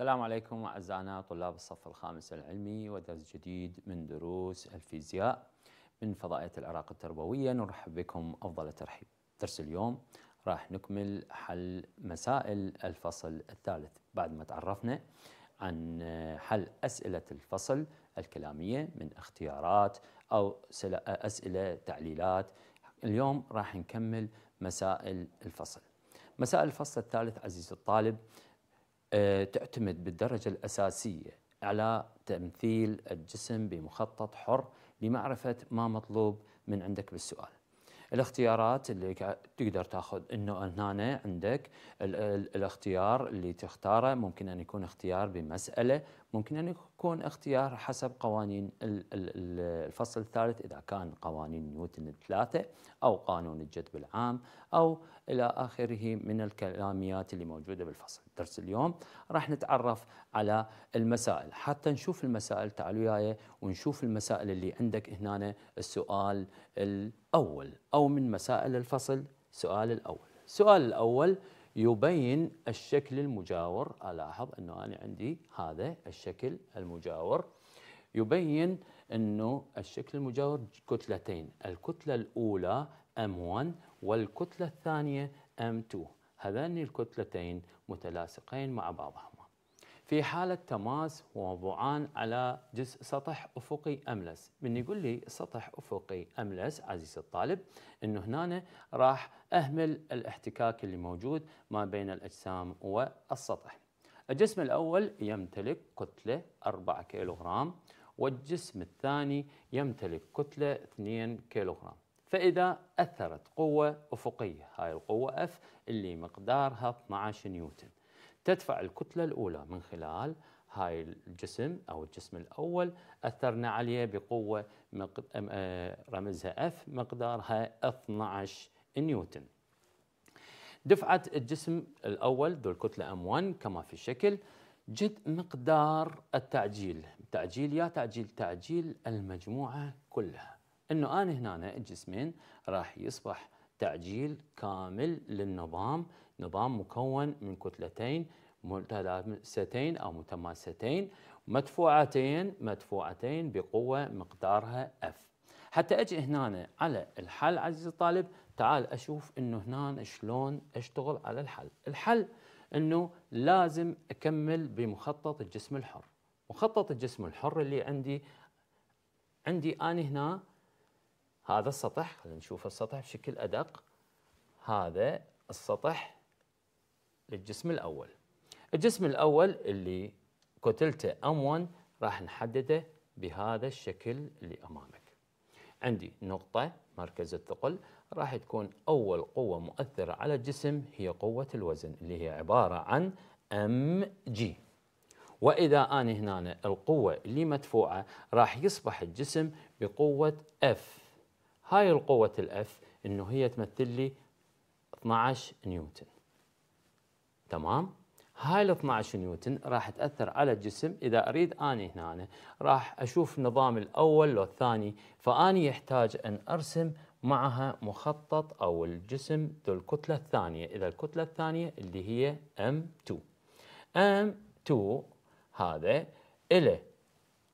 السلام عليكم أعزائنا طلاب الصف الخامس العلمي ودرس جديد من دروس الفيزياء من فضائية العراق التربوية نرحب بكم أفضل ترحيب درس اليوم راح نكمل حل مسائل الفصل الثالث بعد ما تعرفنا عن حل أسئلة الفصل الكلامية من اختيارات أو أسئلة تعليلات اليوم راح نكمل مسائل الفصل مسائل الفصل الثالث عزيزي الطالب آه، تعتمد بالدرجة الأساسية على تمثيل الجسم بمخطط حر لمعرفة ما مطلوب من عندك بالسؤال الاختيارات اللي تقدر تاخذ انه هنا عندك الاختيار اللي تختاره ممكن ان يكون اختيار بمساله ممكن أن يكون اختيار حسب قوانين الفصل الثالث إذا كان قوانين نيوتن الثلاثة أو قانون الجذب العام أو إلى آخره من الكلاميات اللي موجودة بالفصل درس اليوم راح نتعرف على المسائل حتى نشوف المسائل تعالوا وياي ونشوف المسائل اللي عندك هنا السؤال الأول أو من مسائل الفصل السؤال الأول السؤال الأول يبين الشكل المجاور ألاحظ أنه أنا عندي هذا الشكل المجاور يبين أنه الشكل المجاور كتلتين الكتلة الأولى M1 والكتلة الثانية M2 هذان الكتلتين متلاصقين مع بعضهم في حالة تماس وموضوعان على جزء سطح أفقي أملس من يقول لي سطح أفقي أملس عزيز الطالب أنه هنا راح أهمل الاحتكاك اللي موجود ما بين الأجسام والسطح الجسم الأول يمتلك كتلة 4 كيلوغرام والجسم الثاني يمتلك كتلة 2 كيلوغرام فإذا أثرت قوة أفقية هاي القوة F اللي مقدارها 12 نيوتن تدفع الكتلة الأولى من خلال هاي الجسم أو الجسم الأول أثرنا عليه بقوة آه، رمزها F مقدارها 12 نيوتن دفعة الجسم الأول ذو الكتلة M1 كما في الشكل جد مقدار التعجيل تعجيل يا تعجيل تعجيل المجموعة كلها انه انا هنا الجسمين راح يصبح تعجيل كامل للنظام نظام مكون من كتلتين متلامستين أو متماستين مدفوعتين مدفوعتين بقوة مقدارها اف حتى أجي هنا على الحل عزيزي الطالب تعال أشوف أنه هنا شلون أشتغل على الحل الحل أنه لازم أكمل بمخطط الجسم الحر مخطط الجسم الحر اللي عندي عندي أنا هنا هذا السطح خلينا نشوف السطح بشكل أدق هذا السطح للجسم الاول الجسم الاول اللي كتلته M1 راح نحدده بهذا الشكل اللي امامك عندي نقطه مركز الثقل راح تكون اول قوه مؤثره على الجسم هي قوه الوزن اللي هي عباره عن mg واذا انا هنا القوه اللي مدفوعه راح يصبح الجسم بقوه F هاي القوه الاف انه هي تمثل لي 12 نيوتن تمام هاي ال 12 نيوتن راح تاثر على الجسم اذا اريد اني هنا أنا راح اشوف النظام الاول لو الثاني فاني يحتاج ان ارسم معها مخطط او الجسم ذو الكتله الثانيه اذا الكتله الثانيه اللي هي M2 M2 هذا له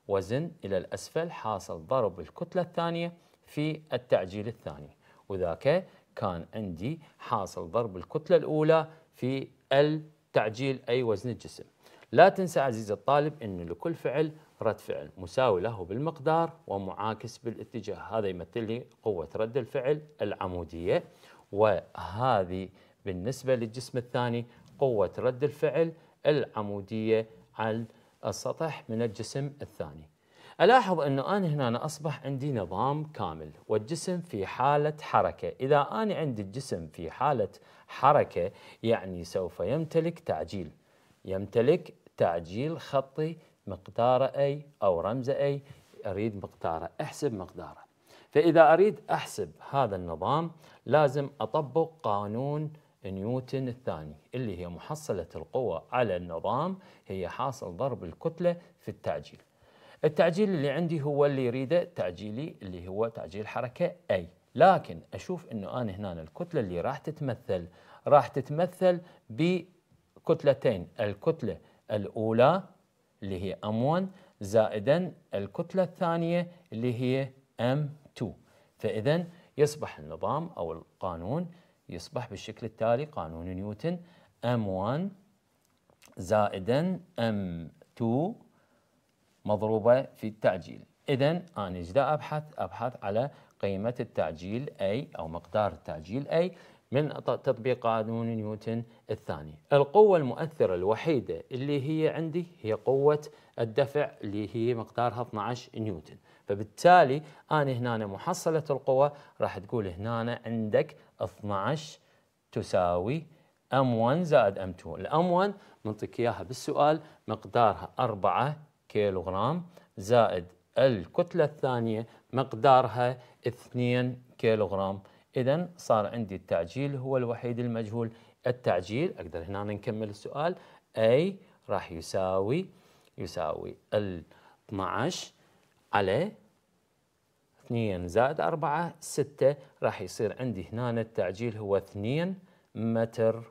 وزن الى الاسفل حاصل ضرب الكتله الثانيه في التعجيل الثاني وذاك كان عندي حاصل ضرب الكتله الاولى في التعجيل أي وزن الجسم لا تنسى عزيزي الطالب أن لكل فعل رد فعل مساوي له بالمقدار ومعاكس بالاتجاه هذا يمثل لي قوة رد الفعل العمودية وهذه بالنسبة للجسم الثاني قوة رد الفعل العمودية على السطح من الجسم الثاني ألاحظ أنه أنا هنا أنا أصبح عندي نظام كامل والجسم في حالة حركة إذا أنا عندي الجسم في حالة حركة يعني سوف يمتلك تعجيل يمتلك تعجيل خطي مقداره أي أو رمزه أي أريد مقداره أحسب مقداره فإذا أريد أحسب هذا النظام لازم أطبق قانون نيوتن الثاني اللي هي محصلة القوة على النظام هي حاصل ضرب الكتلة في التعجيل التعجيل اللي عندي هو اللي يريده تعجيلي اللي هو تعجيل حركه اي لكن اشوف انه انا هنا الكتله اللي راح تتمثل راح تتمثل بكتلتين الكتله الاولى اللي هي M1 زائدا الكتله الثانيه اللي هي M2 فاذا يصبح النظام او القانون يصبح بالشكل التالي قانون نيوتن M1 زائدا M2 مضروبة في التعجيل إذا أنا إذا أبحث أبحث على قيمة التعجيل أي أو مقدار التعجيل أي من تطبيق قانون نيوتن الثاني القوة المؤثرة الوحيدة اللي هي عندي هي قوة الدفع اللي هي مقدارها 12 نيوتن فبالتالي أنا هنا محصلة القوة راح تقول هنا عندك 12 تساوي M1 زائد M2 الأم M1 منطقياها إياها بالسؤال مقدارها 4 كيلوغرام زائد الكتلة الثانية مقدارها 2 كيلوغرام إذا صار عندي التعجيل هو الوحيد المجهول التعجيل أقدر هنا نكمل السؤال أي راح يساوي يساوي ال 12 على 2 زائد 4 6 راح يصير عندي هنا التعجيل هو 2 متر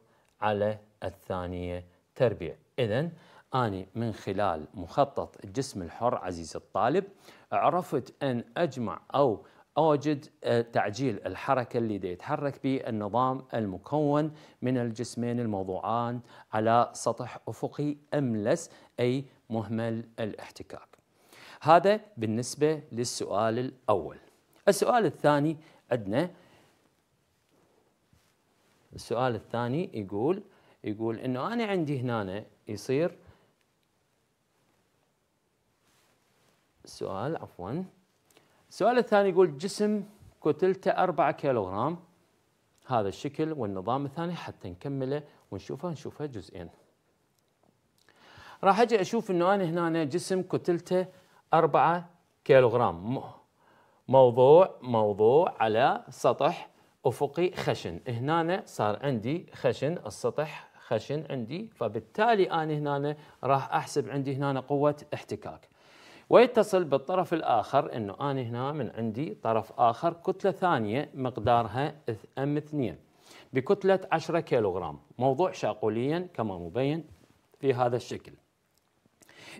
على الثانية تربيع إذا أني من خلال مخطط الجسم الحر عزيز الطالب عرفت أن أجمع أو أوجد آه، تعجيل الحركة اللي دي يتحرك به النظام المكون من الجسمين الموضوعان على سطح أفقي أملس أي مهمل الاحتكاك هذا بالنسبة للسؤال الأول السؤال الثاني عندنا السؤال الثاني يقول يقول انه انا عندي هنا يصير السؤال عفوا السؤال الثاني يقول جسم كتلته 4 كيلوغرام هذا الشكل والنظام الثاني حتى نكمله ونشوفه نشوفه جزئين راح اجي اشوف انه انا هنا أنا جسم كتلته 4 كيلوغرام موضوع موضوع على سطح افقي خشن هنا صار عندي خشن السطح خشن عندي فبالتالي انا هنا راح احسب عندي هنا قوه احتكاك ويتصل بالطرف الآخر أنه أنا هنا من عندي طرف آخر كتلة ثانية مقدارها ام 2 بكتلة 10 كيلوغرام موضوع شاقوليا كما مبين في هذا الشكل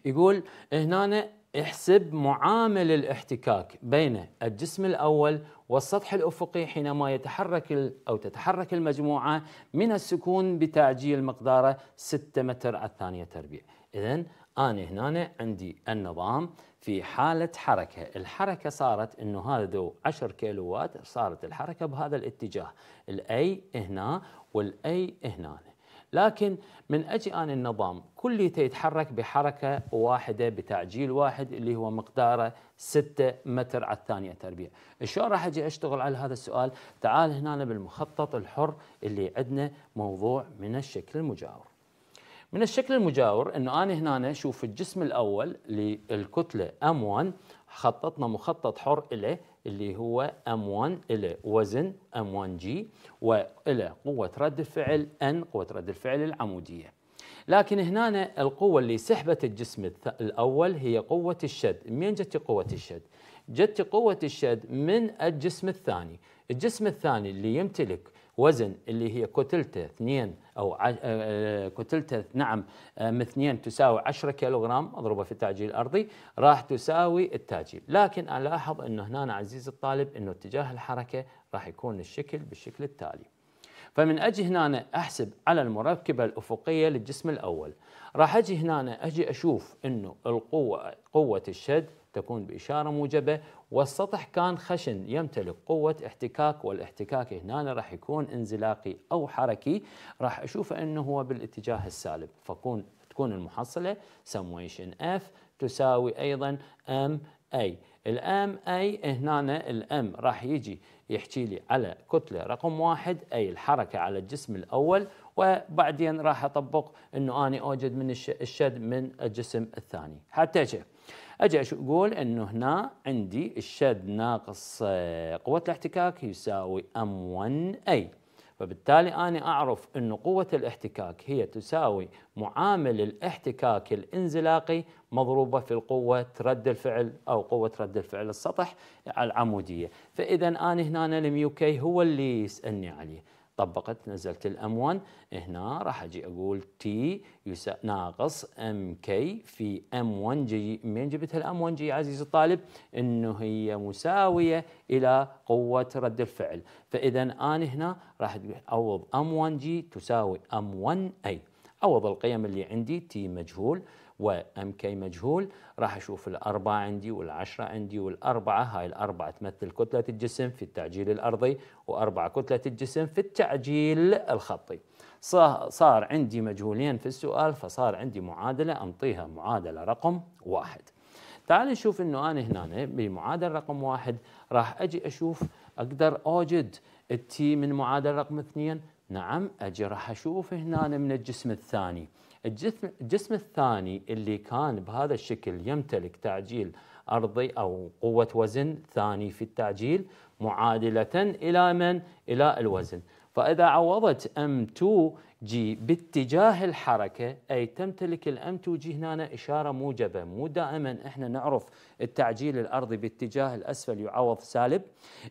يقول هنا احسب معامل الاحتكاك بين الجسم الأول والسطح الأفقي حينما يتحرك أو تتحرك المجموعة من السكون بتعجيل مقداره 6 متر على الثانية تربيع اذا أنا هنا عندي النظام في حالة حركة الحركة صارت أنه هذا 10 كيلووات صارت الحركة بهذا الاتجاه الأي هنا والأي هنا لكن من أجي أنا النظام كليته يتحرك بحركة واحدة بتعجيل واحد اللي هو مقداره 6 متر على الثانية تربيع شلون راح أجي أشتغل على هذا السؤال تعال هنا بالمخطط الحر اللي عندنا موضوع من الشكل المجاور من الشكل المجاور انه انا هنا اشوف الجسم الاول للكتله ام 1 خططنا مخطط حر له اللي هو ام 1 له وزن ام 1 جي وله قوة رد الفعل ان قوة رد الفعل العمودية لكن هنا القوة اللي سحبت الجسم الأول هي قوة الشد منين جت قوة الشد؟ جت قوة الشد من الجسم الثاني الجسم الثاني اللي يمتلك وزن اللي هي كتلته 2 او آه، آه، كتلته نعم آه، من 2 تساوي 10 كيلوغرام اضربه في التعجيل الارضي راح تساوي التعجيل، لكن الاحظ انه هنا عزيزي الطالب انه اتجاه الحركه راح يكون الشكل بالشكل التالي. فمن اجي هنا احسب على المركبه الافقيه للجسم الاول، راح اجي هنا اجي اشوف انه القوه قوه الشد تكون بإشارة موجبة والسطح كان خشن يمتلك قوة احتكاك والاحتكاك هنا راح يكون انزلاقي أو حركي راح أشوفه أنه هو بالاتجاه السالب فكون تكون المحصلة سمويشن اف تساوي أيضا ام اي الام اي هنا الام راح يجي يحكي لي على كتله رقم واحد اي الحركه على الجسم الاول وبعدين راح اطبق انه اني اوجد من الشد من الجسم الثاني حتى شيء اجي اقول انه هنا عندي الشد ناقص آه، قوه الاحتكاك يساوي ام 1 اي فبالتالي أنا أعرف أن قوة الاحتكاك هي تساوي معامل الاحتكاك الانزلاقي مضروبة في القوة رد الفعل أو قوة رد الفعل السطح العمودية فإذا أنا هنا الميو كي هو اللي يسألني عليه طبقت نزلت الام1 هنا راح اجي اقول تي ناقص ام كي في ام1 جي منين جبت الام1 جي عزيزي الطالب انه هي مساويه الى قوه رد الفعل فاذا انا هنا راح اوض ام1 جي تساوي ام1 اي اوض القيم اللي عندي تي مجهول وام كي مجهول راح اشوف الاربعه عندي والعشره عندي والاربعه هاي الاربعه تمثل كتله الجسم في التعجيل الارضي واربعه كتله الجسم في التعجيل الخطي. صار عندي مجهولين في السؤال فصار عندي معادله انطيها معادله رقم واحد. تعال نشوف انه انا هنا بمعادله رقم واحد راح اجي اشوف اقدر اوجد التي من معادله رقم اثنين نعم اجي راح اشوف هنا من الجسم الثاني الجسم, الجسم الثاني اللي كان بهذا الشكل يمتلك تعجيل أرضي أو قوة وزن ثاني في التعجيل معادلة إلى من؟ إلى الوزن فإذا عوضت M2 جي باتجاه الحركة أي تمتلك الأم توجي هنا إشارة موجبة مو دائما إحنا نعرف التعجيل الأرضي باتجاه الأسفل يعوض سالب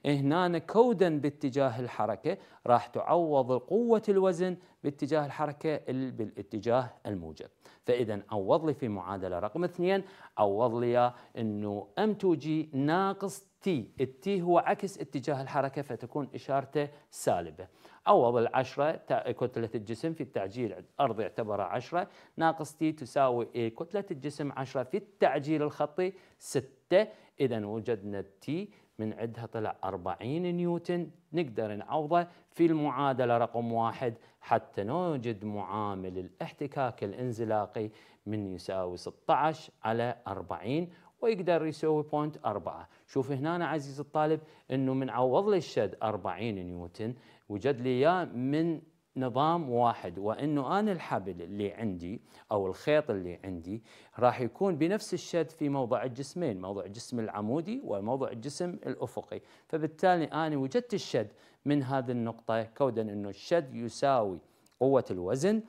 هنا كودا باتجاه الحركة راح تعوض قوة الوزن باتجاه الحركة بالاتجاه الموجب فإذا عوض لي في معادلة رقم اثنين عوض لي أنه أم توجي ناقص تي التي هو عكس اتجاه الحركة فتكون إشارته سالبة عوض العشرة كتلة الجسم في التعجيل الأرض يعتبرها عشرة ناقص تي تساوي إيه؟ كتلة الجسم عشرة في التعجيل الخطي ستة إذا وجدنا تي من عندها طلع 40 نيوتن نقدر نعوضه في المعادلة رقم واحد حتى نوجد معامل الاحتكاك الانزلاقي من يساوي 16 على 40 ويقدر يسوي بوينت أربعة شوف هنا عزيز الطالب أنه من عوض لي الشد 40 نيوتن وجد لي إياه من نظام واحد وانه انا الحبل اللي عندي او الخيط اللي عندي راح يكون بنفس الشد في موضع الجسمين، موضع الجسم العمودي وموضع الجسم الافقي، فبالتالي انا وجدت الشد من هذه النقطه كودا انه الشد يساوي قوه الوزن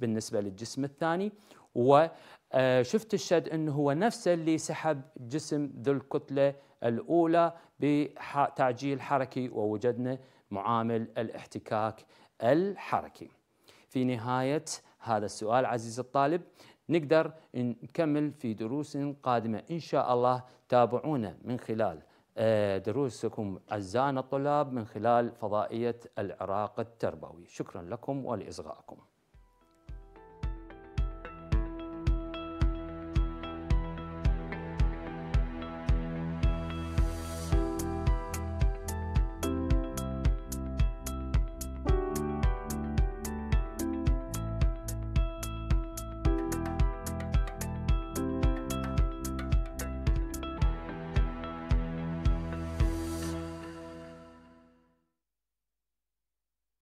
بالنسبه للجسم الثاني و آه، شفت الشد انه هو نفسه اللي سحب جسم ذو الكتله الاولى بتعجيل حركي ووجدنا معامل الاحتكاك الحركي. في نهايه هذا السؤال عزيزي الطالب نقدر نكمل في دروس قادمه ان شاء الله تابعونا من خلال آه، دروسكم أعزائنا الطلاب من خلال فضائية العراق التربوي شكرا لكم ولإصغائكم